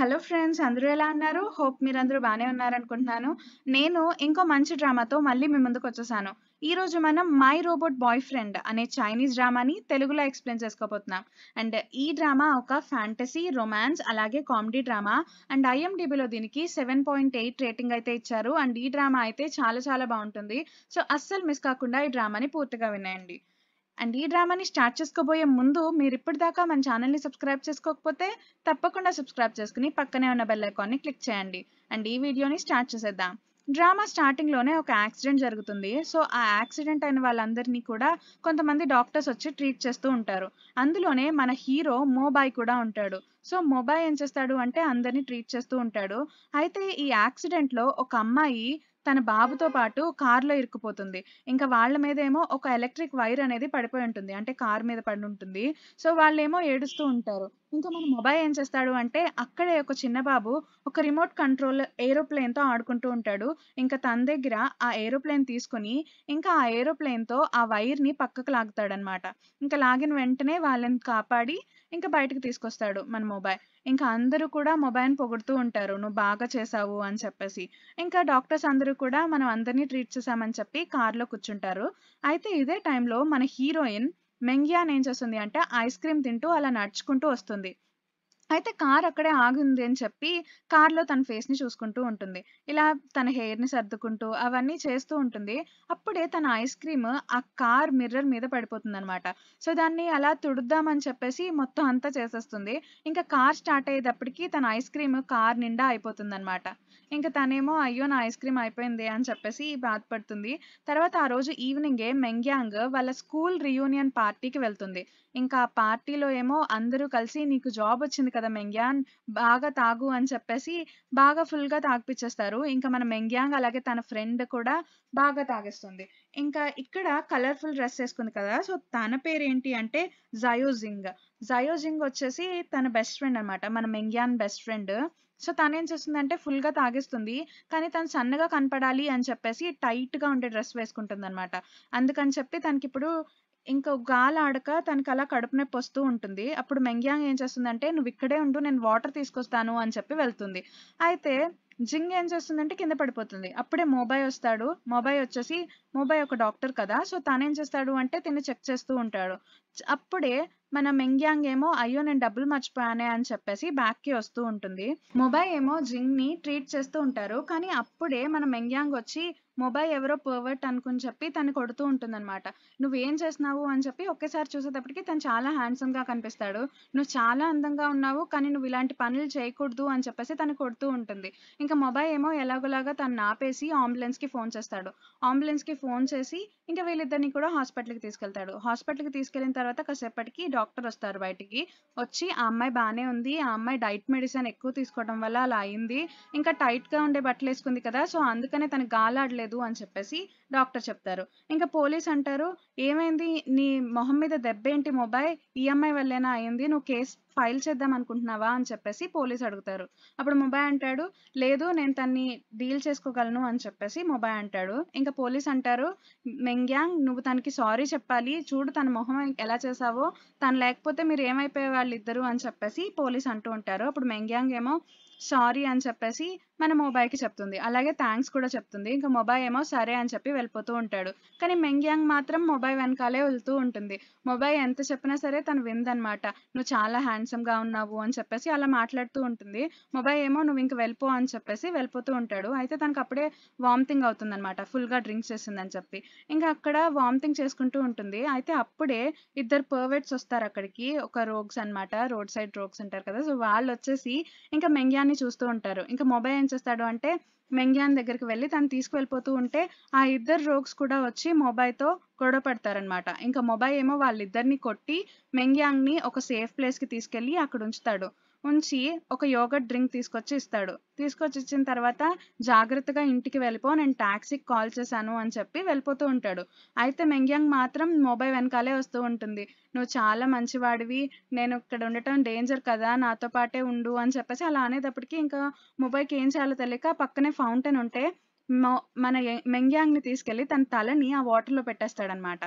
Hello friends అందరూ ఎలా ఉన్నారు హోప్ మీరందరూ బాగానే ఉన్నారనుకుంటున్నాను నేను ఇంకో మంచి డ్రామాతో మళ్ళీ మీ ముందుకు వచ్చేసాను ఈరోజు మనం మై రోబోట్ బాయ్ ఫ్రెండ్ అనే చైనీస్ డ్రామాని తెలుగులో ఎక్స్ప్లెయిన్ చేసుకోబోతున్నాం అండ్ ఈ డ్రామా ఒక ఫ్యాంటసీ రొమాన్స్ అలాగే కామెడీ డ్రామా అండ్ ఐఎండిబిలో దీనికి సెవెన్ పాయింట్ ఎయిట్ రేటింగ్ అయితే ఇచ్చారు అండ్ ఈ డ్రామా అయితే చాలా చాలా బాగుంటుంది సో అస్సలు మిస్ కాకుండా ఈ డ్రామాని పూర్తిగా వినేయండి అండ్ ఈ డ్రామాని స్టార్ట్ చేసుకోబోయే ముందు మీరు ఇప్పటిదాకా మన ఛానల్ని సబ్స్క్రైబ్ చేసుకోకపోతే తప్పకుండా సబ్స్క్రైబ్ చేసుకుని పక్కనే ఉన్న బెల్ ఐకాన్ని క్లిక్ చేయండి అండ్ ఈ వీడియోని స్టార్ట్ చేసేద్దాం డ్రామా స్టార్టింగ్లోనే ఒక యాక్సిడెంట్ జరుగుతుంది సో ఆ యాక్సిడెంట్ అయిన వాళ్ళందరినీ కూడా కొంతమంది డాక్టర్స్ వచ్చి ట్రీట్ చేస్తూ ఉంటారు అందులోనే మన హీరో మోబాయ్ కూడా ఉంటాడు సో మొబై ఏం చేస్తాడు అంటే అందరినీ ట్రీట్ చేస్తూ ఉంటాడు అయితే ఈ యాక్సిడెంట్లో ఒక అమ్మాయి తన బాబుతో పాటు కార్లో ఇరుక్కుపోతుంది ఇంకా వాళ్ళ మీద ఏమో ఒక ఎలక్ట్రిక్ వైర్ అనేది పడిపోయి ఉంటుంది అంటే కార్ మీద పడి ఉంటుంది సో వాళ్ళేమో ఏడుస్తూ ఉంటారు ఇంకా మన మొబైల్ ఏం చేస్తాడు అంటే అక్కడే ఒక చిన్న బాబు ఒక రిమోట్ కంట్రోల్ ఏరోప్లేన్తో ఆడుకుంటూ ఉంటాడు ఇంకా తన దగ్గర ఆ ఏరోప్లేన్ తీసుకుని ఇంకా ఆ ఏరోప్లేన్తో ఆ వైర్ని పక్కకు లాగుతాడనమాట ఇంకా లాగిన వెంటనే వాళ్ళని కాపాడి ఇంకా బయటకు తీసుకొస్తాడు మన మొబైల్ ఇంకా అందరూ కూడా మొబైల్ పొగుడుతూ ఉంటారు నువ్వు బాగా చేసావు అని చెప్పేసి ఇంకా డాక్టర్స్ అందరూ కూడా మనం అందరినీ ట్రీట్ చేసామని చెప్పి కార్లో కూర్చుంటారు అయితే ఇదే టైంలో మన హీరోయిన్ మెంగియాన్ ఏం చేస్తుంది అంటే ఐస్ క్రీమ్ తింటూ అలా నడుచుకుంటూ వస్తుంది అయితే కార్ అక్కడే ఆగుంది అని చెప్పి కార్లో తన ఫేస్ని చూసుకుంటూ ఉంటుంది ఇలా తన హెయిర్ని సర్దుకుంటూ అవన్నీ చేస్తూ ఉంటుంది అప్పుడే తన ఐస్ క్రీమ్ ఆ కార్ మిర్రర్ మీద పడిపోతుంది అనమాట సో దాన్ని అలా తుడుద్దామని చెప్పేసి మొత్తం అంతా చేసేస్తుంది ఇంకా కార్ స్టార్ట్ అయ్యేటప్పటికి తన ఐస్ క్రీమ్ కార్ నిండా అయిపోతుంది అనమాట ఇంకా తనేమో అయ్యో నా ఐస్ క్రీమ్ అయిపోయింది అని చెప్పేసి బాధపడుతుంది తర్వాత ఆ రోజు ఈవినింగే మెంగ్యాంగ్ వాళ్ళ స్కూల్ రియూనియన్ పార్టీకి వెళ్తుంది ఇంకా ఆ పార్టీలో ఏమో అందరూ కలిసి నీకు జాబ్ వచ్చింది కదా మెంగ్యాన్ బాగా తాగు అని చెప్పేసి బాగా ఫుల్గా తాగిపిచ్చేస్తారు ఇంకా మన మెంగ్యాంగ్ అలాగే తన ఫ్రెండ్ కూడా బాగా తాగేస్తుంది ఇంకా ఇక్కడ కలర్ఫుల్ డ్రెస్ వేసుకుంది కదా సో తన పేరేంటి అంటే జయోజింగ్ జయోజింగ్ వచ్చేసి తన బెస్ట్ ఫ్రెండ్ అనమాట మన మెంగ్యాన్ బెస్ట్ ఫ్రెండ్ సో తను అంటే చేస్తుందంటే గా తాగేస్తుంది కానీ తను సన్నగా కనపడాలి అని చెప్పేసి టైట్గా ఉండే డ్రెస్ వేసుకుంటుంది అనమాట అందుకని చెప్పి తనకి ఇప్పుడు ఇంకా గాలి ఆడక తనకి అలా కడుపు నొప్పి వస్తూ ఉంటుంది అప్పుడు మెంగ్యాంగ్ ఏం చేస్తుందంటే నువ్వు ఇక్కడే ఉండు నేను వాటర్ తీసుకొస్తాను అని చెప్పి వెళ్తుంది అయితే జింగ్ ఏం చేస్తుందంటే కింద పడిపోతుంది అప్పుడే మొబైల్ వస్తాడు మొబైల్ వచ్చేసి మొబై ఒక డాక్టర్ కదా సో తనేం చేస్తాడు అంటే తిని చెక్ చేస్తూ ఉంటాడు అప్పుడే మన మెంగ్యాంగ్ ఏమో అయ్యో నేను డబ్బులు మర్చిపోయానే అని చెప్పేసి బ్యాక్కి వస్తూ ఉంటుంది మొబైల్ ఏమో జింగ్ని ట్రీట్ చేస్తూ ఉంటారు కానీ అప్పుడే మన మెంగ్యాంగ్ వచ్చి మొబైల్ ఎవరో పర్వర్ట్ అనుకుని చెప్పి తను కొడుతూ ఉంటుందన్నమాట నువ్వేం చేస్తున్నావు అని చెప్పి ఒకేసారి చూసేటప్పటికి తను చాలా హ్యాండ్సమ్గా కనిపిస్తాడు నువ్వు చాలా అందంగా ఉన్నావు కానీ నువ్వు ఇలాంటి పనులు చేయకూడదు అని చెప్పేసి తను కొడుతూ ఉంటుంది ఇంకా మొబైల్ ఏమో ఎలాగోలాగా తను ఆపేసి కి ఫోన్ చేస్తాడు కి ఫోన్ చేసి ఇంకా వీళ్ళిద్దరిని కూడా హాస్పిటల్కి తీసుకెళ్తాడు హాస్పిటల్కి తీసుకెళ్ళిన తర్వాత కాసేపటికి డాక్టర్ వస్తారు బయటికి వచ్చి ఆ అమ్మాయి బాగానే ఉంది ఆ అమ్మాయి డైట్ మెడిసిన్ ఎక్కువ తీసుకోవడం వల్ల అలా అయింది ఇంకా టైట్గా ఉండే బట్టలు వేసుకుంది కదా సో అందుకనే తను గాలాడలేదు లేదు అని చెప్పేసి డాక్టర్ చెప్తారు ఇంకా పోలీస్ అంటారు ఏమైంది నీ మొహం మీద దెబ్బ ఏంటి మొబైల్ ఈఎంఐ వల్లేనా అయింది నువ్వు కేసు ఫైల్ చేద్దాం అనుకుంటున్నావా అని చెప్పేసి పోలీస్ అడుగుతారు అప్పుడు మొబైల్ అంటాడు లేదు నేను తన్ని డీల్ చేసుకోగలను అని చెప్పేసి మొబైల్ అంటాడు ఇంకా పోలీస్ అంటారు మెంగ్యాంగ్ నువ్వు తనకి సారీ చెప్పాలి చూడు తన మొహం ఎలా చేసావో తను లేకపోతే మీరు ఏమైపోయే వాళ్ళు ఇద్దరు అని చెప్పేసి పోలీస్ అంటూ ఉంటారు అప్పుడు మెంగ్యాంగ్ ఏమో సారీ అని చెప్పేసి మన మొబైల్కి చెప్తుంది అలాగే థ్యాంక్స్ కూడా చెప్తుంది ఇంకా మొబైల్ ఏమో సరే అని చెప్పి వెళ్ళిపోతూ ఉంటాడు కానీ మెంగ్యాంగ్ మాత్రం మొబైల్ వెనకాలే వెళ్తూ ఉంటుంది మొబైల్ ఎంత చెప్పినా సరే తను విందనమాట నువ్వు చాలా హ్యాండ్సమ్గా ఉన్నావు అని చెప్పేసి అలా మాట్లాడుతూ ఉంటుంది మొబైల్ ఏమో నువ్వు ఇంక వెళ్ళిపో అని చెప్పేసి వెళ్ళిపోతూ ఉంటాడు అయితే తనకు అప్పుడే వామిటింగ్ అనమాట ఫుల్గా డ్రింక్ చేసిందని చెప్పి ఇంకా అక్కడ వామిటింగ్ చేసుకుంటూ ఉంటుంది అయితే అప్పుడే ఇద్దరు పర్వెట్స్ వస్తారు అక్కడికి ఒక రోగ్స్ అనమాట రోడ్ సైడ్ రోగ్స్ అంటారు కదా సో వాళ్ళు వచ్చేసి ఇంకా మెంగ్యాంగ్ మొబైల్ని చూస్తూ ఉంటారు ఇంకా మొబైల్ ఏం చేస్తాడు అంటే మెంగ్యాన్ దగ్గరికి వెళ్ళి తను తీసుకువెళ్ళిపోతూ ఉంటే ఆ ఇద్దరు రోగ్స్ కూడా వచ్చి మొబైల్తో గొడవ పడతారనమాట ఇంకా మొబైల్ ఏమో వాళ్ళిద్దరిని కొట్టి మెంగ్యాంగ్ని ఒక సేఫ్ ప్లేస్కి తీసుకెళ్ళి అక్కడ ఉంచుతాడు ఉంచి ఒక యోగట్ డ్రింక్ తీసుకొచ్చి ఇస్తాడు తీసుకొచ్చి ఇచ్చిన తర్వాత జాగ్రత్తగా ఇంటికి వెళ్ళిపో నేను ట్యాక్సీకి కాల్ చేశాను అని చెప్పి వెళ్ళిపోతూ ఉంటాడు అయితే మెంగ్యాంగ్ మాత్రం మొబైల్ వెనకాలే వస్తూ ఉంటుంది నువ్వు చాలా మంచివాడివి నేను ఇక్కడ ఉండటం డేంజర్ కదా నాతో పాటే ఉండు అని చెప్పేసి అలా అనేటప్పటికి ఇంకా మొబైల్కి ఏం చేయాలో తెలియక పక్కనే ఫౌంటైన్ ఉంటే మన మెంగ్యాంగ్ని తీసుకెళ్ళి తన తలని ఆ వాటర్లో పెట్టేస్తాడనమాట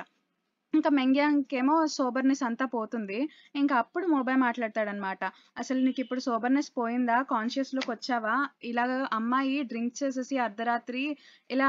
ఇంకా మెంగ్యాంకేమో సోబర్నెస్ అంతా పోతుంది ఇంకా అప్పుడు మొబైల్ మాట్లాడతాడనమాట అసలు నీకు ఇప్పుడు సోబర్నెస్ పోయిందా కాన్షియస్లోకి వచ్చావా ఇలా అమ్మాయి డ్రింక్ చేసేసి అర్ధరాత్రి ఇలా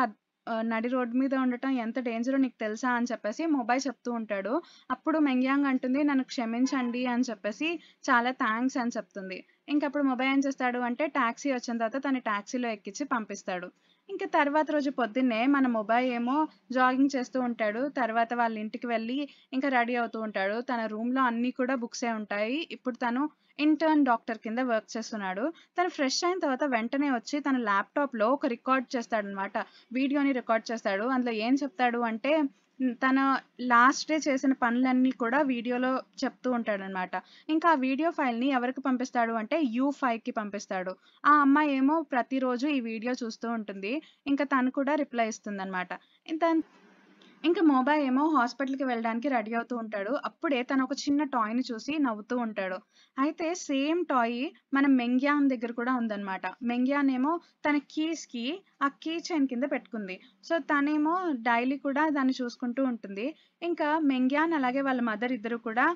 నడి రోడ్డు మీద ఉండటం ఎంత డేంజరో నీకు తెలుసా అని చెప్పేసి మొబైల్ చెప్తూ ఉంటాడు అప్పుడు మెంగ్యాంగ్ అంటుంది నన్ను క్షమించండి అని చెప్పేసి చాలా థ్యాంక్స్ అని చెప్తుంది ఇంకప్పుడు మొబైల్ ఏం చేస్తాడు అంటే ట్యాక్సీ వచ్చిన తర్వాత తన ట్యాక్సీలో ఎక్కించి పంపిస్తాడు ఇంకా తర్వాత రోజు పొద్దున్నే మన మొబైల్ ఏమో జాగింగ్ చేస్తూ ఉంటాడు తర్వాత వాళ్ళ ఇంటికి వెళ్ళి ఇంకా రెడీ అవుతూ ఉంటాడు తన రూమ్లో అన్నీ కూడా బుక్సే ఉంటాయి ఇప్పుడు తను ఇంటర్న్ డాక్టర్ కింద వర్క్ చేస్తున్నాడు తను ఫ్రెష్ అయిన తర్వాత వెంటనే వచ్చి తన ల్యాప్టాప్లో ఒక రికార్డ్ చేస్తాడనమాట వీడియోని రికార్డ్ చేస్తాడు అందులో ఏం చెప్తాడు అంటే తన లాస్ట్ డే చేసిన పనులన్నీ కూడా వీడియోలో చెప్తూ ఉంటాడనమాట ఇంకా ఆ వీడియో ఫైల్ని ఎవరికి పంపిస్తాడు అంటే యూ ఫైవ్కి పంపిస్తాడు ఆ అమ్మాయి ఏమో ప్రతిరోజు ఈ వీడియో చూస్తూ ఉంటుంది ఇంకా తను కూడా రిప్లై ఇస్తుందనమాట ఇంత ఇంకా మోబా ఏమో హాస్పిటల్కి వెళ్ళడానికి రెడీ అవుతూ ఉంటాడు అప్పుడే తను ఒక చిన్న టాయ్ని చూసి నవ్వుతూ ఉంటాడు అయితే సేమ్ టాయ్ మన మెంగ్యాన్ దగ్గర కూడా ఉందన్నమాట మెంగ్యాన్ ఏమో తన కీస్కి ఆ కీ చైన్ కింద పెట్టుకుంది సో తనేమో డైలీ కూడా దాన్ని చూసుకుంటూ ఉంటుంది ఇంకా మెంగ్యాన్ అలాగే వాళ్ళ మదర్ ఇద్దరు కూడా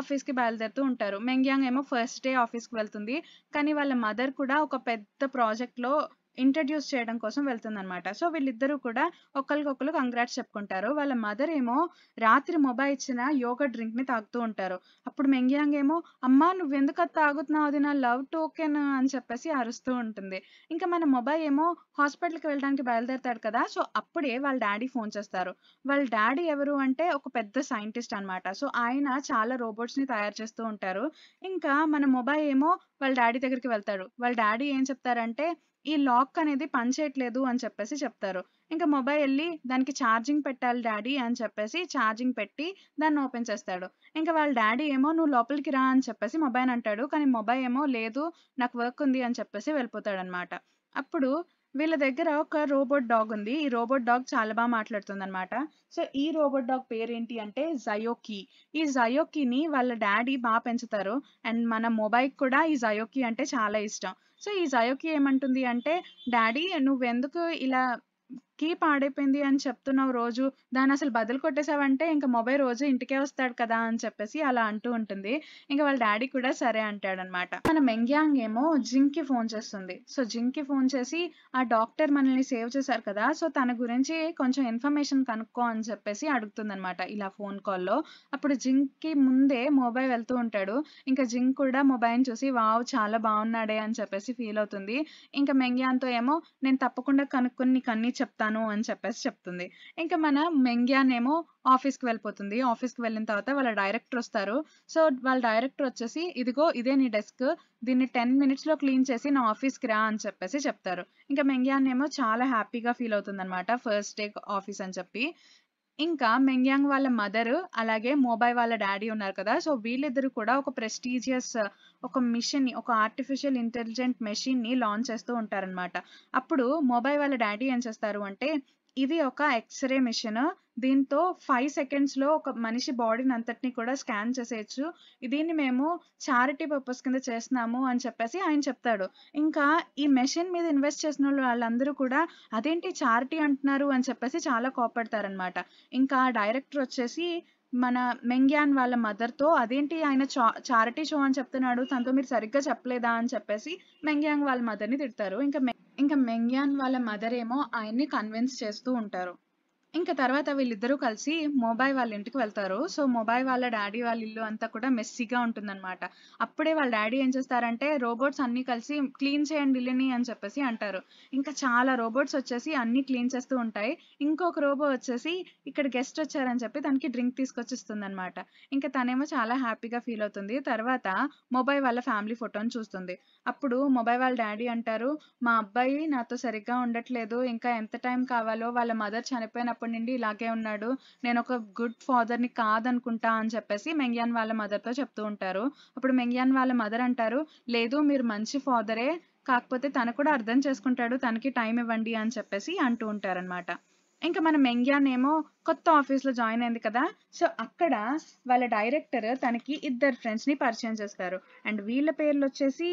ఆఫీస్కి బయలుదేరుతూ ఉంటారు మెంగ్యాంగ్ ఏమో ఫస్ట్ డే ఆఫీస్కి వెళ్తుంది కానీ వాళ్ళ మదర్ కూడా ఒక పెద్ద ప్రాజెక్ట్లో ఇంట్రడ్యూస్ చేయడం కోసం వెళ్తుందనమాట సో వీళ్ళిద్దరూ కూడా ఒకరికొకరు కంగ్రాట్స్ చెప్పుకుంటారు వాళ్ళ మదర్ ఏమో రాత్రి మొబైల్ ఇచ్చిన యోగా ని తాగుతూ ఉంటారు అప్పుడు మెంగియాంగ్ ఏమో అమ్మ నువ్వెందుకు అది తాగుతున్నావు అది నా లవ్ టోకెన్ అని చెప్పేసి అరుస్తూ ఉంటుంది ఇంకా మన మొబైల్ ఏమో హాస్పిటల్కి వెళ్ళడానికి బయలుదేరుతాడు కదా సో అప్పుడే వాళ్ళ డాడీ ఫోన్ చేస్తారు వాళ్ళ డాడీ ఎవరు అంటే ఒక పెద్ద సైంటిస్ట్ అనమాట సో ఆయన చాలా రోబోట్స్ ని తయారు చేస్తూ ఉంటారు ఇంకా మన మొబైల్ ఏమో వాళ్ళ డాడీ దగ్గరికి వెళ్తాడు వాళ్ళ డాడీ ఏం చెప్తారంటే ఈ లాక్ అనేది పనిచేయట్లేదు అని చెప్పేసి చెప్తారు ఇంకా మొబైల్ వెళ్ళి దానికి ఛార్జింగ్ పెట్టాలి డాడీ అని చెప్పేసి ఛార్జింగ్ పెట్టి దాన్ని ఓపెన్ చేస్తాడు ఇంకా వాళ్ళ డాడీ ఏమో నువ్వు లోపలికి రా అని చెప్పేసి మొబైల్ అంటాడు కానీ మొబైల్ ఏమో లేదు నాకు వర్క్ ఉంది అని చెప్పేసి వెళ్ళిపోతాడనమాట అప్పుడు వీళ్ళ దగ్గర ఒక రోబోట్ డాగ్ ఉంది ఈ రోబోట్ డాగ్ చాలా బాగా మాట్లాడుతుంది అనమాట సో ఈ రోబోట్ డాగ్ పేరేంటి అంటే జయోకి ఈ జయోకిని వాళ్ళ డాడీ బాగా పెంచుతారు అండ్ మన మొబైల్ కూడా ఈ జయోకి అంటే చాలా ఇష్టం సో ఈ జయోకి ఏమంటుంది అంటే డాడీ నువ్వెందుకు ఇలా కీ పాడైపోయింది అని చెప్తున్నావు రోజు దాన్ని అసలు బదులు కొట్టేసావంటే ఇంకా మొబైల్ రోజు ఇంటికే వస్తాడు కదా అని చెప్పేసి అలా అంటూ ఉంటుంది ఇంకా వాళ్ళ డాడీ కూడా సరే అనమాట మన మెంగ్యాంగ్ ఏమో కి ఫోన్ చేస్తుంది సో కి ఫోన్ చేసి ఆ డాక్టర్ మనల్ని సేవ్ చేశారు కదా సో తన గురించి కొంచెం ఇన్ఫర్మేషన్ కనుక్కో అని చెప్పేసి అనమాట ఇలా ఫోన్ కాల్లో అప్పుడు కి ముందే మొబైల్ వెళ్తూ ఉంటాడు ఇంకా జింక్ కూడా మొబైల్ చూసి వావ్ చాలా బాగున్నాడే అని చెప్పేసి ఫీల్ అవుతుంది ఇంకా తో ఏమో నేను తప్పకుండా కనుక్కొని నీకు అన్నీ చెప్తాను వస్తాను అని చెప్పేసి చెప్తుంది ఇంకా మన మెంగ్యాన్ ఏమో ఆఫీస్కి వెళ్ళిపోతుంది ఆఫీస్కి వెళ్ళిన తర్వాత వాళ్ళ డైరెక్టర్ వస్తారు సో వాళ్ళ డైరెక్టర్ వచ్చేసి ఇదిగో ఇదే నీ డెస్క్ దీన్ని టెన్ మినిట్స్లో క్లీన్ చేసి నా ఆఫీస్కి రా అని చెప్పేసి చెప్తారు ఇంకా మెంగ్యాన్ ఏమో చాలా హ్యాపీగా ఫీల్ అవుతుంది అనమాట ఫస్ట్ డే ఆఫీస్ అని చెప్పి ఇంకా మెంగ్యాంగ్ వాళ్ళ మదర్ అలాగే మోబై వాళ్ళ డాడీ ఉన్నారు కదా సో వీళ్ళిద్దరు కూడా ఒక ప్రెస్టీజియస్ ఒక మిషన్ ని ఒక ఆర్టిఫిషియల్ ఇంటెలిజెంట్ మెషిన్ ని లాంచ్ చేస్తూ ఉంటారనమాట అప్పుడు మొబైల్ వాళ్ళ డాడీ ఏం చేస్తారు అంటే ఇది ఒక ఎక్స్రే మిషన్ దీంతో ఫైవ్ సెకండ్స్లో ఒక మనిషి బాడీని అంతటిని కూడా స్కాన్ చేసేయచ్చు దీన్ని మేము చారిటీ పర్పస్ కింద చేస్తున్నాము అని చెప్పేసి ఆయన చెప్తాడు ఇంకా ఈ మెషిన్ మీద ఇన్వెస్ట్ చేసిన వాళ్ళందరూ కూడా అదేంటి చారిటీ అంటున్నారు అని చెప్పేసి చాలా కోపడతారనమాట ఇంకా డైరెక్టర్ వచ్చేసి మన మెంగ్యాన్ వాళ్ళ మదర్తో అదేంటి ఆయన చా చారిటీ షో అని చెప్తున్నాడు తనతో మీరు సరిగ్గా చెప్పలేదా అని చెప్పేసి మెంగ్యాంగ్ వాళ్ళ మదర్ని తిడతారు ఇంకా ఇంకా మెంగ్యాన్ వాళ్ళ మదర్ ఏమో ఆయన్ని కన్విన్స్ చేస్తూ ఉంటారు ఇంకా తర్వాత వీళ్ళిద్దరూ కలిసి మొబైల్ వాళ్ళ ఇంటికి వెళ్తారు సో మొబైల్ వాళ్ళ డాడీ వాళ్ళ ఇల్లు అంతా కూడా మెస్సీగా ఉంటుందన్నమాట అప్పుడే వాళ్ళ డాడీ ఏం చేస్తారంటే రోబోట్స్ అన్ని కలిసి క్లీన్ చేయండి ఇల్లుని అని చెప్పేసి అంటారు ఇంకా చాలా రోబోట్స్ వచ్చేసి అన్ని క్లీన్ చేస్తూ ఉంటాయి ఇంకొక రోబో వచ్చేసి ఇక్కడ గెస్ట్ వచ్చారని చెప్పి తనకి డ్రింక్ తీసుకొచ్చిస్తుంది అనమాట ఇంకా తనేమో చాలా హ్యాపీగా ఫీల్ అవుతుంది తర్వాత మొబైల్ వాళ్ళ ఫ్యామిలీ ఫోటోని చూస్తుంది అప్పుడు మొబైల్ వాళ్ళ డాడీ అంటారు మా అబ్బాయి నాతో సరిగ్గా ఉండట్లేదు ఇంకా ఎంత టైం కావాలో వాళ్ళ మదర్ చనిపోయినప్పుడు చిన్నప్పటి నుండి ఇలాగే ఉన్నాడు నేను ఒక గుడ్ ఫాదర్ని కాదనుకుంటా అని చెప్పేసి మెంగ్యాన్ వాళ్ళ మదర్తో చెప్తూ ఉంటారు అప్పుడు మెంగ్యాన్ వాళ్ళ మదర్ అంటారు లేదు మీరు మంచి ఫాదరే కాకపోతే తను కూడా అర్థం చేసుకుంటాడు తనకి టైం ఇవ్వండి అని చెప్పేసి అంటూ ఉంటారనమాట ఇంకా మన మెంగ్యాన్ ఏమో కొత్త ఆఫీస్లో జాయిన్ అయింది కదా సో అక్కడ వాళ్ళ డైరెక్టర్ తనకి ఇద్దరు ఫ్రెండ్స్ని పరిచయం చేస్తారు అండ్ వీళ్ళ పేర్లు వచ్చేసి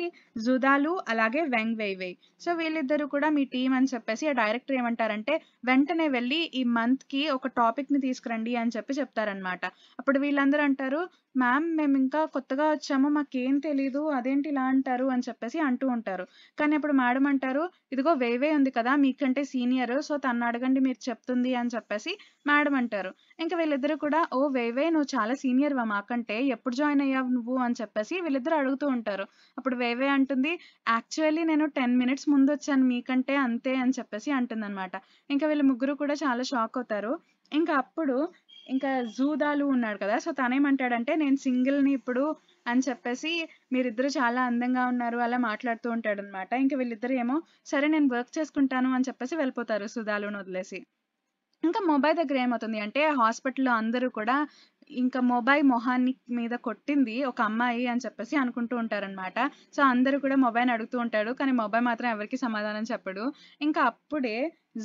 జుదాలు అలాగే వెంగ్ వెయ్వే సో వీళ్ళిద్దరు కూడా మీ టీం అని చెప్పేసి ఆ డైరెక్టర్ ఏమంటారంటే వెంటనే వెళ్ళి ఈ మంత్కి ఒక టాపిక్ని తీసుకురండి అని చెప్పి చెప్తారనమాట అప్పుడు వీళ్ళందరూ అంటారు మ్యామ్ మేము ఇంకా కొత్తగా వచ్చాము మాకేం తెలీదు అదేంటి ఇలా అంటారు అని చెప్పేసి అంటూ ఉంటారు కానీ అప్పుడు మేడం అంటారు ఇదిగో వేవే ఉంది కదా మీకంటే సీనియర్ సో తను అడగండి మీరు చెప్తుంది అని చెప్పేసి మేడం మేడం అంటారు ఇంకా వీళ్ళిద్దరు కూడా ఓ వేవే నువ్వు చాలా సీనియర్ వా మాకంటే ఎప్పుడు జాయిన్ అయ్యావు నువ్వు అని చెప్పేసి వీళ్ళిద్దరు అడుగుతూ ఉంటారు అప్పుడు వేవే అంటుంది యాక్చువల్లీ నేను టెన్ మినిట్స్ ముందు వచ్చాను మీకంటే అంతే అని చెప్పేసి అంటుంది అనమాట ఇంకా వీళ్ళ ముగ్గురు కూడా చాలా షాక్ అవుతారు ఇంకా అప్పుడు ఇంకా జూదాలు ఉన్నాడు కదా సో తనేమంటాడంటే నేను సింగిల్ని ఇప్పుడు అని చెప్పేసి మీరిద్దరు చాలా అందంగా ఉన్నారు అలా మాట్లాడుతూ ఉంటాడు అనమాట ఇంకా వీళ్ళిద్దరు ఏమో సరే నేను వర్క్ చేసుకుంటాను అని చెప్పేసి వెళ్ళిపోతారు సుధాలను వదిలేసి ఇంకా మొబైల్ దగ్గర ఏమవుతుంది అంటే హాస్పిటల్లో అందరూ కూడా ఇంకా మొబైల్ మొహాన్ని మీద కొట్టింది ఒక అమ్మాయి అని చెప్పేసి అనుకుంటూ ఉంటారనమాట సో అందరూ కూడా మొబైల్ అడుగుతూ ఉంటాడు కానీ మొబైల్ మాత్రం ఎవరికి సమాధానం చెప్పడు ఇంకా అప్పుడే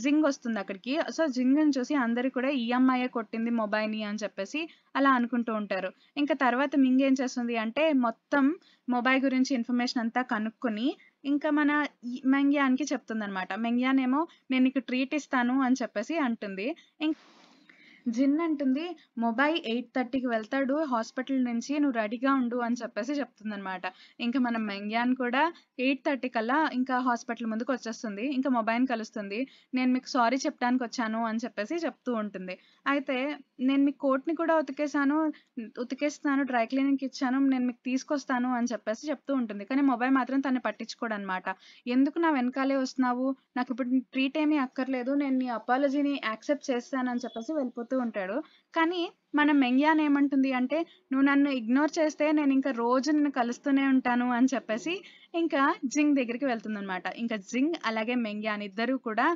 జింగ్ వస్తుంది అక్కడికి సో జింగ్ని చూసి అందరూ కూడా ఈ అమ్మాయి కొట్టింది మొబైల్ని అని చెప్పేసి అలా అనుకుంటూ ఉంటారు ఇంకా తర్వాత మింగ్ ఏం చేస్తుంది అంటే మొత్తం మొబైల్ గురించి ఇన్ఫర్మేషన్ అంతా కనుక్కొని ఇంకా మన మెంగ్యాన్‌కి చెప్తుందనమాట. ఏమో నేను నీకు ట్రీట్ ఇస్తాను అని చెప్పేసి అంటుంది. ఇంకా జిన్ అంటుంది మొబైల్ ఎయిట్ థర్టీకి వెళ్తాడు హాస్పిటల్ నుంచి నువ్వు రెడీగా ఉండు అని చెప్పేసి చెప్తుందనమాట ఇంకా మన మెంగ్యాన్ కూడా ఎయిట్ థర్టీ కల్లా ఇంకా హాస్పిటల్ ముందుకు వచ్చేస్తుంది ఇంకా మొబైల్ కలుస్తుంది నేను మీకు సారీ చెప్పడానికి వచ్చాను అని చెప్పేసి చెప్తూ ఉంటుంది అయితే నేను మీ కోట్ని కూడా ఉతికేసాను ఉతికేస్తాను డ్రై క్లీనింగ్కి ఇచ్చాను నేను మీకు తీసుకొస్తాను అని చెప్పేసి చెప్తూ ఉంటుంది కానీ మొబైల్ మాత్రం తను పట్టించుకోడు అనమాట ఎందుకు నా వెనకాలే వస్తున్నావు నాకు ఇప్పుడు ట్రీట్ ఏమీ అక్కర్లేదు నేను నీ అపాలజీని యాక్సెప్ట్ చేస్తానని చెప్పేసి వెళ్ళిపోతూ ఉంటాడు కానీ మన మెంగ్యాన్ ఏమంటుంది అంటే నువ్వు నన్ను ఇగ్నోర్ చేస్తే నేను ఇంకా రోజు నిన్ను కలుస్తూనే ఉంటాను అని చెప్పేసి ఇంకా జింగ్ దగ్గరికి వెళ్తుందనమాట ఇంకా జింగ్ అలాగే మెంగ్యాన్ ఇద్దరు కూడా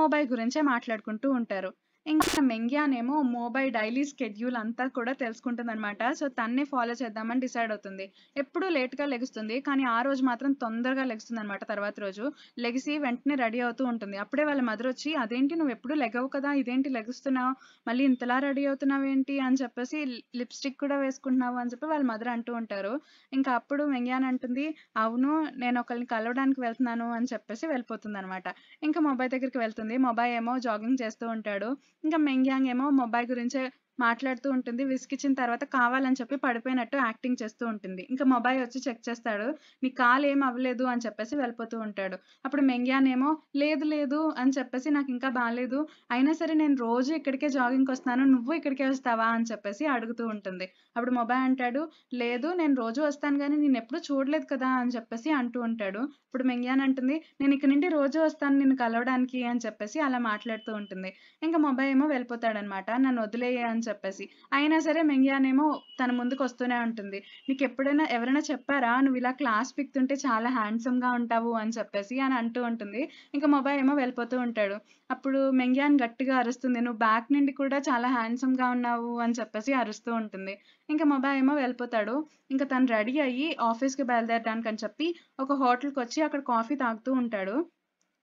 మొబైల్ గురించే మాట్లాడుకుంటూ ఉంటారు ఇంకా మెంగ్యానేమో మోబైల్ డైలీ స్కెడ్యూల్ అంతా కూడా తెలుసుకుంటుంది అనమాట సో తన్నే ఫాలో చేద్దామని డిసైడ్ అవుతుంది ఎప్పుడూ లేట్గా లెగుస్తుంది కానీ ఆ రోజు మాత్రం తొందరగా లెగుస్తుంది అనమాట తర్వాత రోజు లెగిసి వెంటనే రెడీ అవుతూ ఉంటుంది అప్పుడే వాళ్ళ మదర్ వచ్చి అదేంటి నువ్వు ఎప్పుడు లెగవు కదా ఇదేంటి లెగుస్తున్నావు మళ్ళీ ఇంతలా రెడీ అవుతున్నావు ఏంటి అని చెప్పేసి లిప్స్టిక్ కూడా వేసుకుంటున్నావు అని చెప్పి వాళ్ళ మదర్ అంటూ ఉంటారు ఇంకా అప్పుడు మెంగ్యాన్ అంటుంది అవును నేను ఒకరిని కలవడానికి వెళ్తున్నాను అని చెప్పేసి వెళ్ళిపోతుంది అనమాట ఇంకా మొబైల్ దగ్గరికి వెళ్తుంది మొబైల్ ఏమో జాగింగ్ చేస్తూ ఉంటాడు ఇంకా మెంగ్యాంగ్ ఏమో మొబైల్ గురించే మాట్లాడుతూ ఉంటుంది విసికిచ్చిన తర్వాత కావాలని చెప్పి పడిపోయినట్టు యాక్టింగ్ చేస్తూ ఉంటుంది ఇంకా మొబైల్ వచ్చి చెక్ చేస్తాడు నీ కాలు ఏం అవ్వలేదు అని చెప్పేసి వెళ్ళిపోతూ ఉంటాడు అప్పుడు మెంగ్యానేమో లేదు లేదు అని చెప్పేసి నాకు ఇంకా బాగాలేదు అయినా సరే నేను రోజు ఇక్కడికే జాగింగ్కి వస్తాను నువ్వు ఇక్కడికే వస్తావా అని చెప్పేసి అడుగుతూ ఉంటుంది అప్పుడు మొబైల్ అంటాడు లేదు నేను రోజు వస్తాను కానీ నేను ఎప్పుడు చూడలేదు కదా అని చెప్పేసి అంటూ ఉంటాడు ఇప్పుడు మెంగ్యాన్ అంటుంది నేను ఇక్కడి నుండి రోజు వస్తాను నిన్ను కలవడానికి అని చెప్పేసి అలా మాట్లాడుతూ ఉంటుంది ఇంకా మొబైల్ ఏమో వెళ్ళిపోతాడనమాట నన్ను వదిలేయ అని చెప్పేసి అయినా సరే మెంగ్యానేమో తన ముందుకు వస్తూనే ఉంటుంది నీకు ఎప్పుడైనా ఎవరైనా చెప్పారా నువ్వు ఇలా క్లాస్ పిక్తుంటే చాలా హ్యాండ్సమ్గా ఉంటావు అని చెప్పేసి అని అంటూ ఉంటుంది ఇంకా మొబైల్ ఏమో వెళ్ళిపోతూ ఉంటాడు అప్పుడు మెంగ్యాన్ గట్టిగా అరుస్తుంది నువ్వు బ్యాక్ నుండి కూడా చాలా హ్యాండ్సమ్గా ఉన్నావు అని చెప్పేసి అరుస్తూ ఉంటుంది ఇంకా మొబైల్ ఏమో వెళ్ళిపోతాడు ఇంకా తను రెడీ అయ్యి ఆఫీస్కి బయలుదేరడానికి అని చెప్పి ఒక హోటల్కి వచ్చి అక్కడ కాఫీ తాగుతూ ఉంటాడు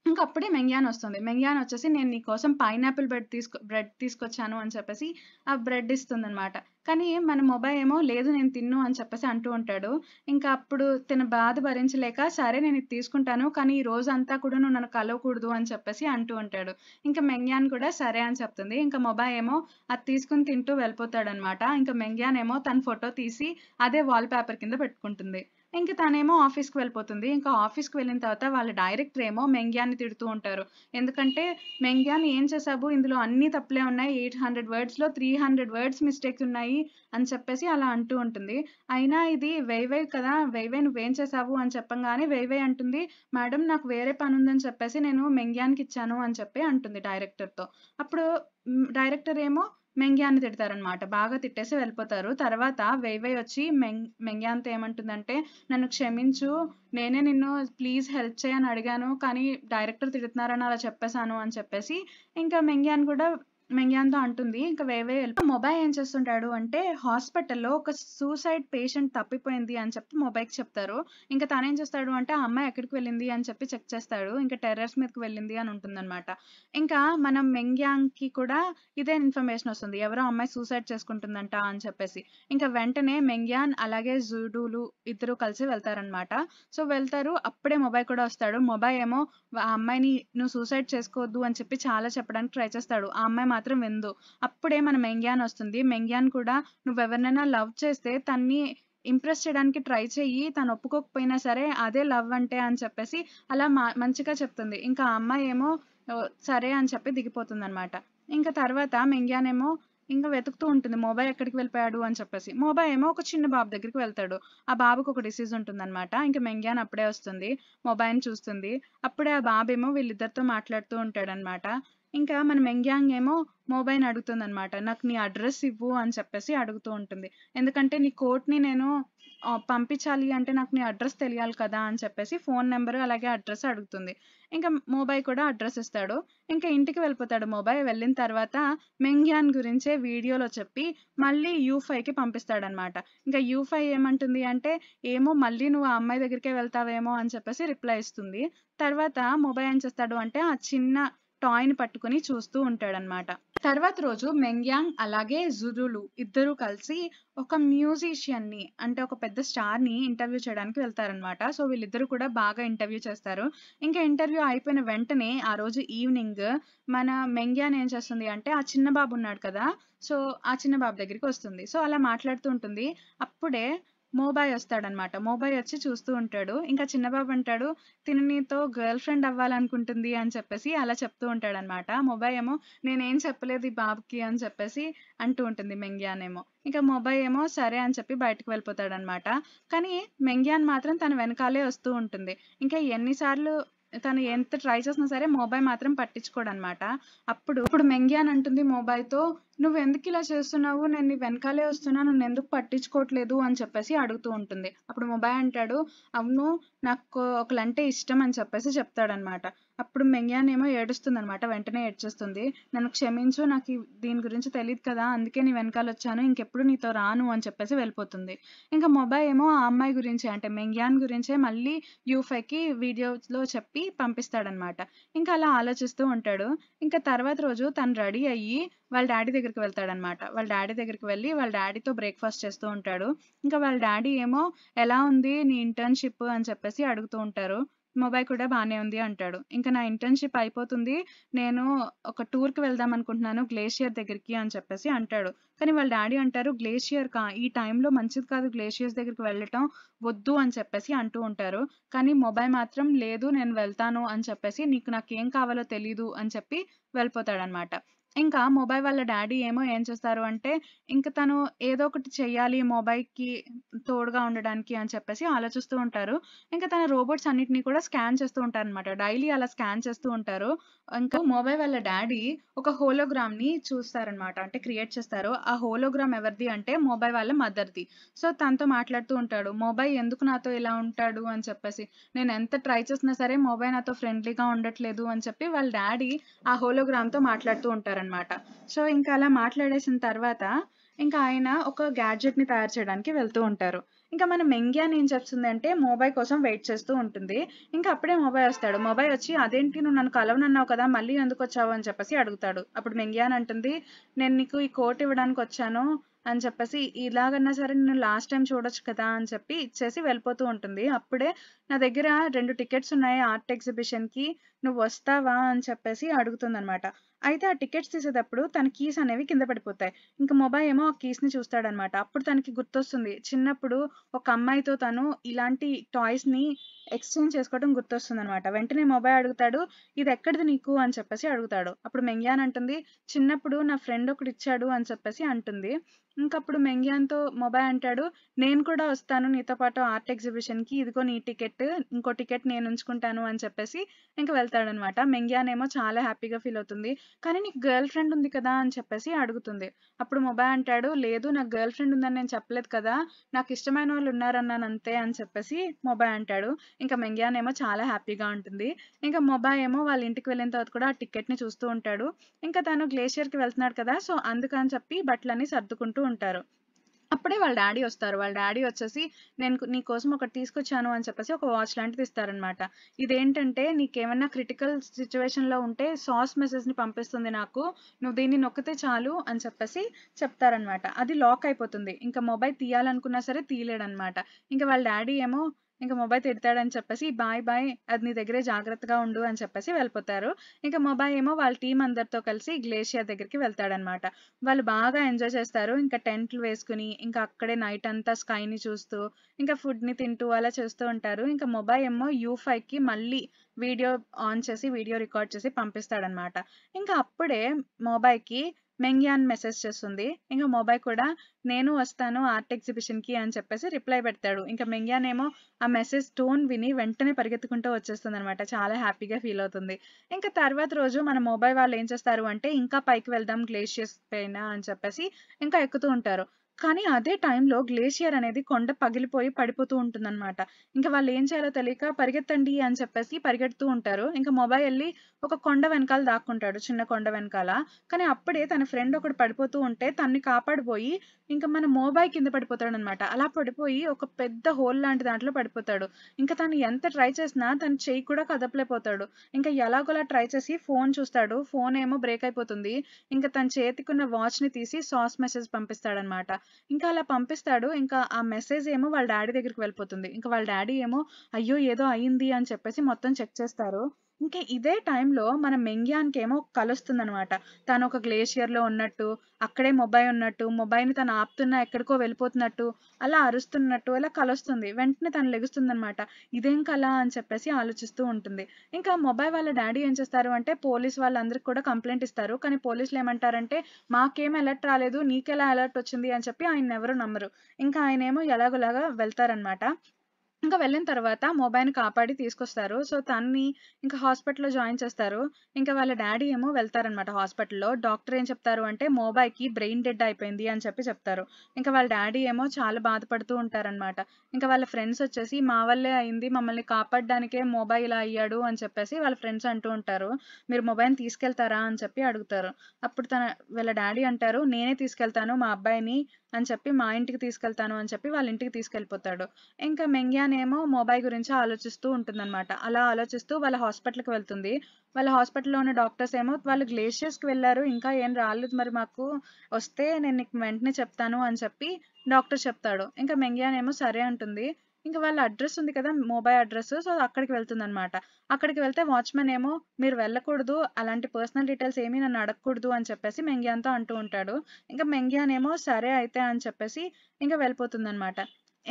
ఇంకా అప్పుడే మెంగ్యాన్ వస్తుంది మెంగ్యాన్ వచ్చేసి నేను నీ కోసం పైనాపిల్ బ్రెడ్ తీసుకో బ్రెడ్ తీసుకొచ్చాను అని చెప్పేసి ఆ బ్రెడ్ ఇస్తుంది అనమాట కానీ మన మొబైల్ ఏమో లేదు నేను తిన్ను అని చెప్పేసి అంటూ ఉంటాడు ఇంకా అప్పుడు తన బాధ భరించలేక సరే నేను ఇది తీసుకుంటాను కానీ ఈ రోజు అంతా కూడా నువ్వు నన్ను కలవకూడదు అని చెప్పేసి అంటూ ఉంటాడు ఇంకా మెంగ్యాన్ కూడా సరే అని చెప్తుంది ఇంకా మొబైల్ ఏమో అది తీసుకుని తింటూ వెళ్ళిపోతాడనమాట ఇంకా మెంగ్యాన్ ఏమో తన ఫోటో తీసి అదే వాల్ పేపర్ కింద పెట్టుకుంటుంది ఇంకా తనేమో ఆఫీస్కి వెళ్ళిపోతుంది ఇంకా ఆఫీస్కి వెళ్ళిన తర్వాత వాళ్ళ డైరెక్టర్ ఏమో మెంగ్యాన్ని తిడుతూ ఉంటారు ఎందుకంటే మెంగ్యాన్ ఏం చేసావు ఇందులో అన్ని తప్పులే ఉన్నాయి ఎయిట్ హండ్రెడ్ వర్డ్స్లో త్రీ హండ్రెడ్ వర్డ్స్ మిస్టేక్స్ ఉన్నాయి అని చెప్పేసి అలా అంటూ ఉంటుంది అయినా ఇది వైవై కదా వైవై నువ్వేం చేసావు అని చెప్పంగానే వైవై అంటుంది మేడం నాకు వేరే పని ఉందని చెప్పేసి నేను మెంగ్యాన్కి ఇచ్చాను అని చెప్పి అంటుంది డైరెక్టర్తో అప్పుడు డైరెక్టర్ ఏమో మెంగ్యాన్ని తిడతారనమాట బాగా తిట్టేసి వెళ్ళిపోతారు తర్వాత వైవై వచ్చి మెంగ్ మెంగ్యాన్తో ఏమంటుందంటే నన్ను క్షమించు నేనే నిన్ను ప్లీజ్ హెల్ప్ చేయని అడిగాను కానీ డైరెక్టర్ తిడుతున్నారని అలా చెప్పేశాను అని చెప్పేసి ఇంకా మెంగ్యాన్ కూడా మెంగ్యాంతో అంటుంది ఇంకా వేవే మొబైల్ ఏం చేస్తుంటాడు అంటే హాస్పిటల్లో ఒక సూసైడ్ పేషెంట్ తప్పిపోయింది అని చెప్పి మొబైల్కి చెప్తారు ఇంకా తనేం చేస్తాడు అంటే ఆ అమ్మాయి ఎక్కడికి వెళ్ళింది అని చెప్పి చెక్ చేస్తాడు ఇంకా టెర్రర్స్ మీదకి వెళ్ళింది అని ఉంటుందన్నమాట ఇంకా మనం మెంగ్యాంగ్కి కూడా ఇదే ఇన్ఫర్మేషన్ వస్తుంది ఎవరో అమ్మాయి సూసైడ్ చేసుకుంటుందంట అని చెప్పేసి ఇంకా వెంటనే మెంగ్యాన్ అలాగే జూడూలు ఇద్దరు కలిసి వెళ్తారనమాట సో వెళ్తారు అప్పుడే మొబైల్ కూడా వస్తాడు మొబైల్ ఏమో ఆ అమ్మాయిని నువ్వు సూసైడ్ చేసుకోవద్దు అని చెప్పి చాలా చెప్పడానికి ట్రై చేస్తాడు ఆ అమ్మాయి మాత్రం విందు అప్పుడే మన మెంగ్యాన్ వస్తుంది మెంగ్యాన్ కూడా నువ్వు ఎవరినైనా లవ్ చేస్తే తన్ని ఇంప్రెస్ చేయడానికి ట్రై చెయ్యి తను ఒప్పుకోకపోయినా సరే అదే లవ్ అంటే అని చెప్పేసి అలా మా మంచిగా చెప్తుంది ఇంకా ఆ అమ్మాయి ఏమో సరే అని చెప్పి దిగిపోతుంది అనమాట ఇంకా తర్వాత ఏమో ఇంకా వెతుకుతూ ఉంటుంది మొబైల్ ఎక్కడికి వెళ్ళిపోయాడు అని చెప్పేసి మొబైల్ ఏమో ఒక చిన్న బాబు దగ్గరికి వెళ్తాడు ఆ బాబుకు ఒక డిసీజ్ ఉంటుందన్నమాట ఇంకా మెంగ్యాన్ అప్పుడే వస్తుంది మొబైల్ చూస్తుంది అప్పుడే ఆ బాబు ఏమో వీళ్ళిద్దరితో మాట్లాడుతూ ఉంటాడనమాట ఇంకా మన మెంగ్యాంగ్ ఏమో మొబైల్ అడుగుతుంది అనమాట నాకు నీ అడ్రస్ ఇవ్వు అని చెప్పేసి అడుగుతూ ఉంటుంది ఎందుకంటే నీ కోట్ని నేను పంపించాలి అంటే నాకు నీ అడ్రస్ తెలియాలి కదా అని చెప్పేసి ఫోన్ నెంబర్ అలాగే అడ్రస్ అడుగుతుంది ఇంకా మొబైల్ కూడా అడ్రస్ ఇస్తాడు ఇంకా ఇంటికి వెళ్ళిపోతాడు మొబైల్ వెళ్ళిన తర్వాత మెంగ్యాన్ గురించే వీడియోలో చెప్పి మళ్ళీ యూ ఫైవ్కి పంపిస్తాడనమాట ఇంకా యూ ఫైవ్ ఏమంటుంది అంటే ఏమో మళ్ళీ నువ్వు ఆ అమ్మాయి దగ్గరికే వెళ్తావేమో అని చెప్పేసి రిప్లై ఇస్తుంది తర్వాత మొబైల్ ఏం చేస్తాడు అంటే ఆ చిన్న టాయ్ని పట్టుకుని చూస్తూ ఉంటాడనమాట తర్వాత రోజు మెంగ్యాంగ్ అలాగే జురులు ఇద్దరు కలిసి ఒక మ్యూజిషియన్ ని అంటే ఒక పెద్ద స్టార్ ని ఇంటర్వ్యూ చేయడానికి వెళ్తారనమాట సో వీళ్ళిద్దరు కూడా బాగా ఇంటర్వ్యూ చేస్తారు ఇంకా ఇంటర్వ్యూ అయిపోయిన వెంటనే ఆ రోజు ఈవినింగ్ మన మెంగ్యాన్ ఏం చేస్తుంది అంటే ఆ చిన్న బాబు ఉన్నాడు కదా సో ఆ చిన్న బాబు దగ్గరికి వస్తుంది సో అలా మాట్లాడుతూ ఉంటుంది అప్పుడే మోబాయ్ వస్తాడనమాట మోబాయ్ వచ్చి చూస్తూ ఉంటాడు ఇంకా చిన్నబాబు అంటాడు తిననీతో గర్ల్ ఫ్రెండ్ అవ్వాలనుకుంటుంది అని చెప్పేసి అలా చెప్తూ ఉంటాడనమాట మొబైల్ ఏమో నేనేం చెప్పలేదు ఈ బాబుకి అని చెప్పేసి అంటూ ఉంటుంది మెంగ్యానేమో ఇంకా మొబైల్ ఏమో సరే అని చెప్పి బయటకు వెళ్ళిపోతాడనమాట కానీ మెంగ్యాన్ మాత్రం తన వెనకాలే వస్తూ ఉంటుంది ఇంకా ఎన్నిసార్లు తను ఎంత ట్రై చేసినా సరే మొబైల్ మాత్రం పట్టించుకోడనమాట అప్పుడు ఇప్పుడు మెంగ్యాన్ అంటుంది మొబైల్తో నువ్వు ఎందుకు ఇలా చేస్తున్నావు నేను నీ వెనకాలే వస్తున్నా నన్ను ఎందుకు పట్టించుకోవట్లేదు అని చెప్పేసి అడుగుతూ ఉంటుంది అప్పుడు మొబైల్ అంటాడు అవును నాకు ఒకలంటే ఇష్టం అని చెప్పేసి చెప్తాడనమాట అప్పుడు మెంగ్యానేమో ఏడుస్తుంది అనమాట వెంటనే ఏడ్చేస్తుంది నన్ను క్షమించు నాకు దీని గురించి తెలియదు కదా అందుకే నీ వెనకాల వచ్చాను ఇంకెప్పుడు నీతో రాను అని చెప్పేసి వెళ్ళిపోతుంది ఇంకా మొబైల్ ఏమో ఆ అమ్మాయి గురించి అంటే మెంగ్యాన్ గురించే మళ్ళీ యూఫైకి వీడియోలో చెప్పి పంపిస్తాడనమాట ఇంకా అలా ఆలోచిస్తూ ఉంటాడు ఇంకా తర్వాత రోజు తను రెడీ అయ్యి వాళ్ళ డాడీ దగ్గర దగ్గరికి వెళ్తాడనమాట వాళ్ళ డాడీ దగ్గరికి వెళ్ళి వాళ్ళ డాడీతో బ్రేక్ఫాస్ట్ చేస్తూ ఉంటాడు ఇంకా వాళ్ళ డాడీ ఏమో ఎలా ఉంది నీ ఇంటర్న్షిప్ అని చెప్పేసి అడుగుతూ ఉంటారు మొబైల్ కూడా బాగానే ఉంది అంటాడు ఇంకా నా ఇంటర్న్షిప్ అయిపోతుంది నేను ఒక టూర్కి వెళ్దాం అనుకుంటున్నాను గ్లేషియర్ దగ్గరికి అని చెప్పేసి అంటాడు కానీ వాళ్ళ డాడీ అంటారు గ్లేషియర్ కా ఈ టైంలో మంచిది కాదు గ్లేషియర్స్ దగ్గరికి వెళ్ళటం వద్దు అని చెప్పేసి అంటూ ఉంటారు కానీ మొబైల్ మాత్రం లేదు నేను వెళ్తాను అని చెప్పేసి నీకు నాకేం కావాలో తెలీదు అని చెప్పి వెళ్ళిపోతాడనమాట ఇంకా మొబైల్ వాళ్ళ డాడీ ఏమో ఏం చేస్తారు అంటే ఇంక తను ఏదో ఒకటి చెయ్యాలి మొబైల్కి తోడుగా ఉండడానికి అని చెప్పేసి ఆలోచిస్తూ ఉంటారు. ఇంకా తన రోబోట్స్ అన్నిటిని కూడా స్కాన్ చేస్తూ ఉంటారనమాట. డైలీ అలా స్కాన్ చేస్తూ ఉంటారు. ఇంకా మొబైల్ వాళ్ళ డాడీ ఒక హోలోగ్రామ్‌ని చూస్తారనమాట. అంటే క్రియేట్ చేస్తారు. ఆ హోలోగ్రామ్ ఎవరిది అంటే మొబైల్ వాళ్ళ మదర్‌ది. సో, తనతో మాట్లాడుతూ ఉంటాడు. మొబైల్ ఎందుకు నాతో ఇలా ఉంటాడు అని చెప్పేసి. నేను ఎంత ట్రై చేసినా సరే మొబైల్ నాతో ఫ్రెండ్లీగా ఉండట్లేదు అని చెప్పి వాళ్ళ డాడీ ఆ హోలోగ్రామ్‌తో మాట్లాడుతూ ఉంటారు అనమాట సో ఇంకా అలా మాట్లాడేసిన తర్వాత ఇంకా ఆయన ఒక గ్యాడ్జెట్ ని తయారు చేయడానికి వెళ్తూ ఉంటారు ఇంకా మన మెంగ్యాన్ ఏం చెప్తుంది అంటే మొబైల్ కోసం వెయిట్ చేస్తూ ఉంటుంది ఇంకా అప్పుడే మొబైల్ వస్తాడు మొబైల్ వచ్చి అదేంటి నువ్వు నన్ను కలవనన్నావు కదా మళ్ళీ ఎందుకు వచ్చావు అని చెప్పేసి అడుగుతాడు అప్పుడు మెంగ్యాన్ అంటుంది నేను నీకు ఈ కోట్ ఇవ్వడానికి వచ్చాను అని చెప్పేసి ఇలాగన్నా సరే నేను లాస్ట్ టైం చూడొచ్చు కదా అని చెప్పి ఇచ్చేసి వెళ్ళిపోతూ ఉంటుంది అప్పుడే నా దగ్గర రెండు టికెట్స్ ఉన్నాయి ఆర్ట్ ఎగ్జిబిషన్కి నువ్వు వస్తావా అని చెప్పేసి అడుగుతుంది అనమాట అయితే ఆ టికెట్స్ తీసేటప్పుడు తన కీస్ అనేవి కింద పడిపోతాయి ఇంకా మొబైల్ ఏమో ఆ కీస్ని చూస్తాడనమాట అప్పుడు తనకి గుర్తొస్తుంది చిన్నప్పుడు ఒక అమ్మాయితో తను ఇలాంటి టాయ్స్ని ఎక్స్చేంజ్ చేసుకోవడం గుర్తొస్తుంది అనమాట వెంటనే మొబైల్ అడుగుతాడు ఇది ఎక్కడిది నీకు అని చెప్పేసి అడుగుతాడు అప్పుడు మెంగ్యాన్ అంటుంది చిన్నప్పుడు నా ఫ్రెండ్ ఒకటి ఇచ్చాడు అని చెప్పేసి అంటుంది ఇంకప్పుడు మెంగ్యాన్తో మొబై అంటాడు నేను కూడా వస్తాను నీతో పాటు ఆర్ట్ ఎగ్జిబిషన్కి ఇదిగో నీ టికెట్ ఇంకో టికెట్ నేను ఉంచుకుంటాను అని చెప్పేసి ఇంక వెళ్తాడనమాట మెంగ్యాన్ ఏమో చాలా హ్యాపీగా ఫీల్ అవుతుంది కానీ నీకు గర్ల్ ఫ్రెండ్ ఉంది కదా అని చెప్పేసి అడుగుతుంది అప్పుడు మొబై అంటాడు లేదు నాకు గర్ల్ ఫ్రెండ్ ఉందని నేను చెప్పలేదు కదా నాకు ఇష్టమైన వాళ్ళు ఉన్నారన్నాను అంతే అని చెప్పేసి మొబై అంటాడు ఇంకా మెంగ్యాన్ ఏమో చాలా హ్యాపీగా ఉంటుంది ఇంకా మొబై ఏమో వాళ్ళ ఇంటికి వెళ్ళిన తర్వాత కూడా ఆ టికెట్ని చూస్తూ ఉంటాడు ఇంకా తను గ్లేషియర్కి వెళ్తున్నాడు కదా సో అందుకని చెప్పి బట్టలన్నీ సర్దుకుంటూ ఉంటారు అప్పుడే వాళ్ళ డాడీ వస్తారు వాళ్ళ డాడీ వచ్చేసి నేను నీ కోసం ఒకటి తీసుకొచ్చాను అని చెప్పేసి ఒక వాచ్ లాంటిది ఇస్తారనమాట ఇదేంటంటే నీకేమైనా క్రిటికల్ సిచ్యువేషన్లో ఉంటే సాస్ మెసేజ్ని పంపిస్తుంది నాకు నువ్వు దీన్ని నొక్కితే చాలు అని చెప్పేసి చెప్తారనమాట అది లాక్ అయిపోతుంది ఇంకా మొబైల్ తీయాలనుకున్నా సరే తీయలేడనమాట ఇంకా వాళ్ళ డాడీ ఏమో ఇంకా మొబైల్ తిడతాడని చెప్పేసి బాయ్ బాయ్ అది నీ దగ్గరే జాగ్రత్తగా ఉండు అని చెప్పేసి వెళ్ళిపోతారు ఇంకా మొబైల్ ఏమో వాళ్ళ టీం అందరితో కలిసి గ్లేషియర్ దగ్గరికి వెళ్తాడనమాట వాళ్ళు బాగా ఎంజాయ్ చేస్తారు ఇంకా టెంట్లు వేసుకుని ఇంకా అక్కడే నైట్ అంతా స్కైని చూస్తూ ఇంకా ఫుడ్ని తింటూ అలా చేస్తూ ఉంటారు ఇంకా మొబైల్ ఏమో యూ ఫైవ్కి మళ్ళీ వీడియో ఆన్ చేసి వీడియో రికార్డ్ చేసి పంపిస్తాడనమాట ఇంకా అప్పుడే కి మెంగ్యాన్ అని మెసేజ్ చేస్తుంది ఇంకా మొబైల్ కూడా నేను వస్తాను ఆర్ట్ ఎగ్జిబిషన్కి అని చెప్పేసి రిప్లై పెడతాడు ఇంకా ఏమో ఆ మెసేజ్ టోన్ విని వెంటనే పరిగెత్తుకుంటూ వచ్చేస్తుంది అనమాట చాలా హ్యాపీగా ఫీల్ అవుతుంది ఇంకా తర్వాత రోజు మన మొబైల్ వాళ్ళు ఏం చేస్తారు అంటే ఇంకా పైకి వెళ్దాం గ్లేషియర్స్ పైన అని చెప్పేసి ఇంకా ఎక్కుతూ ఉంటారు కానీ అదే టైంలో గ్లేషియర్ అనేది కొండ పగిలిపోయి పడిపోతూ ఉంటుందన్నమాట ఇంకా వాళ్ళు ఏం చేయాలో తెలియక పరిగెత్తండి అని చెప్పేసి పరిగెడుతూ ఉంటారు ఇంకా మొబైల్ వెళ్ళి ఒక కొండ వెనకాల దాక్కుంటాడు చిన్న కొండ వెనకాల కానీ అప్పుడే తన ఫ్రెండ్ ఒకడు పడిపోతూ ఉంటే తన్ని కాపాడిపోయి ఇంకా మన మొబైల్ కింద పడిపోతాడు అనమాట అలా పడిపోయి ఒక పెద్ద హోల్ లాంటి దాంట్లో పడిపోతాడు ఇంకా తను ఎంత ట్రై చేసినా తన చెయ్యి కూడా కదపలేకపోతాడు ఇంకా ఎలాగోలా ట్రై చేసి ఫోన్ చూస్తాడు ఫోన్ ఏమో బ్రేక్ అయిపోతుంది ఇంకా తన చేతికున్న వాచ్ని తీసి సాస్ మెసేజ్ పంపిస్తాడనమాట ఇంకా అలా పంపిస్తాడు ఇంకా ఆ మెసేజ్ ఏమో వాళ్ళ డాడీ దగ్గరికి వెళ్ళిపోతుంది ఇంకా వాళ్ళ డాడీ ఏమో అయ్యో ఏదో అయింది అని చెప్పేసి మొత్తం చెక్ చేస్తారు ఇంకా ఇదే టైంలో మన మెంగ్యాన్కి ఏమో కలుస్తుంది అనమాట తను ఒక గ్లేషియర్లో ఉన్నట్టు అక్కడే మొబైల్ ఉన్నట్టు మొబైల్ని తను ఆపుతున్నా ఎక్కడికో వెళ్ళిపోతున్నట్టు అలా అరుస్తున్నట్టు అలా కలుస్తుంది వెంటనే తను లెగుస్తుంది అనమాట ఇదేం కళ అని చెప్పేసి ఆలోచిస్తూ ఉంటుంది ఇంకా మొబైల్ వాళ్ళ డాడీ ఏం చేస్తారు అంటే పోలీస్ వాళ్ళందరికీ కూడా కంప్లైంట్ ఇస్తారు కానీ పోలీసులు ఏమంటారంటే మాకేం అలర్ట్ రాలేదు నీకెలా అలర్ట్ వచ్చింది అని చెప్పి ఆయన ఎవరు నమ్మరు ఇంకా ఆయన ఏమో ఎలాగోలాగా వెళ్తారనమాట ఇంకా వెళ్ళిన తర్వాత మొబైల్ కాపాడి తీసుకొస్తారు సో తన్ని ఇంకా హాస్పిటల్లో జాయిన్ చేస్తారు ఇంకా వాళ్ళ డాడీ ఏమో వెళ్తారనమాట హాస్పిటల్లో డాక్టర్ ఏం చెప్తారు అంటే కి బ్రెయిన్ డెడ్ అయిపోయింది అని చెప్పి చెప్తారు ఇంకా వాళ్ళ డాడీ ఏమో చాలా బాధపడుతూ ఉంటారనమాట ఇంకా వాళ్ళ ఫ్రెండ్స్ వచ్చేసి మా వల్లే అయింది మమ్మల్ని కాపాడడానికే మొబైల్ ఇలా అయ్యాడు అని చెప్పేసి వాళ్ళ ఫ్రెండ్స్ అంటూ ఉంటారు మీరు మొబైల్ని తీసుకెళ్తారా అని చెప్పి అడుగుతారు అప్పుడు తన వీళ్ళ డాడీ అంటారు నేనే తీసుకెళ్తాను మా అబ్బాయిని అని చెప్పి మా ఇంటికి తీసుకెళ్తాను అని చెప్పి వాళ్ళ ఇంటికి తీసుకెళ్ళిపోతాడు ఇంకా మెంగ్యాన్ ఏమో మొబైల్ గురించి ఆలోచిస్తూ ఉంటుందన్నమాట అలా ఆలోచిస్తూ వాళ్ళ హాస్పిటల్కి వెళ్తుంది వాళ్ళ హాస్పిటల్లో ఉన్న డాక్టర్స్ ఏమో వాళ్ళు గ్లేషియర్స్కి వెళ్ళారు ఇంకా ఏం రాలేదు మరి మాకు వస్తే నేను నీకు వెంటనే చెప్తాను అని చెప్పి డాక్టర్ చెప్తాడు ఇంకా ఏమో సరే అంటుంది ఇంకా వాళ్ళ అడ్రస్ ఉంది కదా మొబైల్ అడ్రస్ సో అక్కడికి వెళ్తుంది అనమాట అక్కడికి వెళ్తే వాచ్మెన్ ఏమో మీరు వెళ్ళకూడదు అలాంటి పర్సనల్ డీటెయిల్స్ ఏమీ నన్ను అడగకూడదు అని చెప్పేసి మెంగ్యాన్తో అంటూ ఉంటాడు ఇంకా మెంగ్యాన్ ఏమో సరే అయితే అని చెప్పేసి ఇంకా వెళ్ళిపోతుందనమాట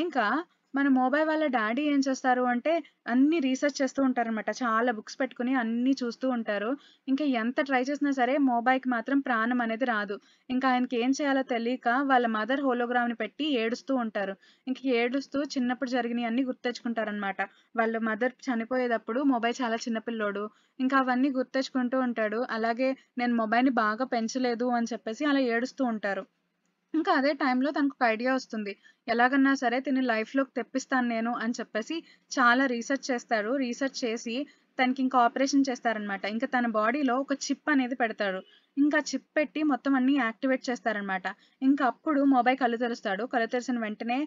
ఇంకా మన మొబైల్ వాళ్ళ డాడీ ఏం చేస్తారు అంటే అన్ని రీసెర్చ్ చేస్తూ ఉంటారనమాట చాలా బుక్స్ పెట్టుకుని అన్ని చూస్తూ ఉంటారు ఇంకా ఎంత ట్రై చేసినా సరే మొబైల్కి మాత్రం ప్రాణం అనేది రాదు ఇంకా ఆయనకి ఏం చేయాలో తెలియక వాళ్ళ మదర్ హోలోగ్రామ్ని పెట్టి ఏడుస్తూ ఉంటారు ఇంకా ఏడుస్తూ చిన్నప్పుడు జరిగినవి అన్ని గుర్తెచ్చుకుంటారనమాట వాళ్ళ మదర్ చనిపోయేటప్పుడు మొబైల్ చాలా చిన్నపిల్లోడు ఇంకా అవన్నీ గుర్తెచ్చుకుంటూ ఉంటాడు అలాగే నేను మొబైల్ని బాగా పెంచలేదు అని చెప్పేసి అలా ఏడుస్తూ ఉంటారు ఇంకా అదే టైంలో తనకు ఒక ఐడియా వస్తుంది ఎలాగన్నా సరే తిని లైఫ్లోకి తెప్పిస్తాను నేను అని చెప్పేసి చాలా రీసెర్చ్ చేస్తాడు రీసెర్చ్ చేసి తనకి ఇంకా ఆపరేషన్ చేస్తారనమాట ఇంకా తన బాడీలో ఒక చిప్ అనేది పెడతాడు ఇంకా చిప్ పెట్టి మొత్తం అన్ని యాక్టివేట్ చేస్తారనమాట ఇంకా అప్పుడు మొబైల్ కళ్ళు తెరుస్తాడు కళ్ళు తెరిచిన వెంటనే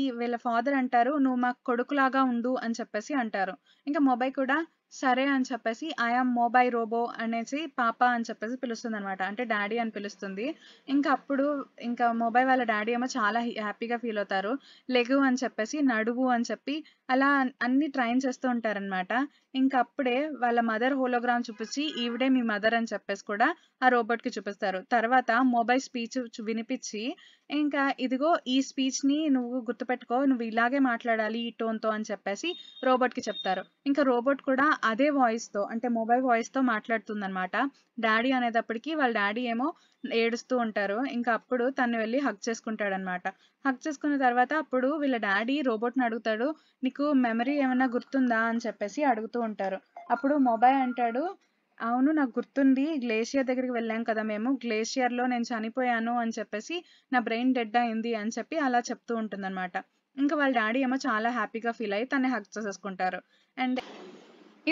ఈ వీళ్ళ ఫాదర్ అంటారు నువ్వు మా కొడుకులాగా ఉండు అని చెప్పేసి అంటారు ఇంకా మొబైల్ కూడా సరే అని చెప్పేసి ఐఆమ్ మోబై రోబో అనేసి పాప అని చెప్పేసి పిలుస్తుంది అనమాట అంటే డాడీ అని పిలుస్తుంది ఇంకా అప్పుడు ఇంకా మొబైల్ వాళ్ళ డాడీ ఏమో చాలా హ్యాపీగా ఫీల్ అవుతారు లెగు అని చెప్పేసి నడువు అని చెప్పి అలా అన్ని ట్రైన్ చేస్తూ ఉంటారనమాట ఇంకా అప్పుడే వాళ్ళ మదర్ హోలోగ్రామ్ చూపించి ఈవిడే మీ మదర్ అని చెప్పేసి కూడా ఆ రోబోట్కి చూపిస్తారు తర్వాత మొబైల్ స్పీచ్ వినిపించి ఇంకా ఇదిగో ఈ స్పీచ్ని నువ్వు గుర్తుపెట్టుకో నువ్వు ఇలాగే మాట్లాడాలి ఈ టోన్తో అని చెప్పేసి రోబోట్కి చెప్తారు ఇంకా రోబోట్ కూడా అదే వాయిస్తో అంటే మొబైల్ వాయిస్తో మాట్లాడుతుందనమాట డాడీ అనేటప్పటికి వాళ్ళ డాడీ ఏమో ఏడుస్తూ ఉంటారు ఇంకా అప్పుడు తను వెళ్ళి హక్ చేసుకుంటాడనమాట హక్ చేసుకున్న తర్వాత అప్పుడు వీళ్ళ డాడీ రోబోట్ని అడుగుతాడు నీకు మెమరీ ఏమైనా గుర్తుందా అని చెప్పేసి అడుగుతూ ఉంటారు అప్పుడు మొబైల్ అంటాడు అవును నాకు గుర్తుంది గ్లేషియర్ దగ్గరికి వెళ్ళాం కదా మేము గ్లేషియర్లో నేను చనిపోయాను అని చెప్పేసి నా బ్రెయిన్ డెడ్ అయింది అని చెప్పి అలా చెప్తూ ఉంటుందన్నమాట ఇంకా వాళ్ళ డాడీ ఏమో చాలా హ్యాపీగా ఫీల్ అయ్యి తనే హక్ చేసేసుకుంటారు అండ్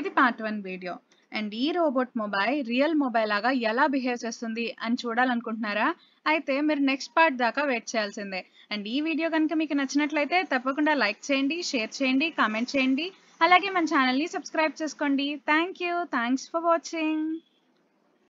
ఇది పార్ట్ వన్ వీడియో అండ్ ఈ రోబోట్ మొబైల్ రియల్ మొబైల్ లాగా ఎలా బిహేవ్ చేస్తుంది అని చూడాలనుకుంటున్నారా అయితే మీరు నెక్స్ట్ పార్ట్ దాకా వెయిట్ చేయాల్సిందే అండ్ ఈ వీడియో కనుక మీకు నచ్చినట్లయితే తప్పకుండా లైక్ చేయండి షేర్ చేయండి కామెంట్ చేయండి అలాగే మన ఛానల్ని సబ్స్క్రైబ్ చేసుకోండి thank you thanks for watching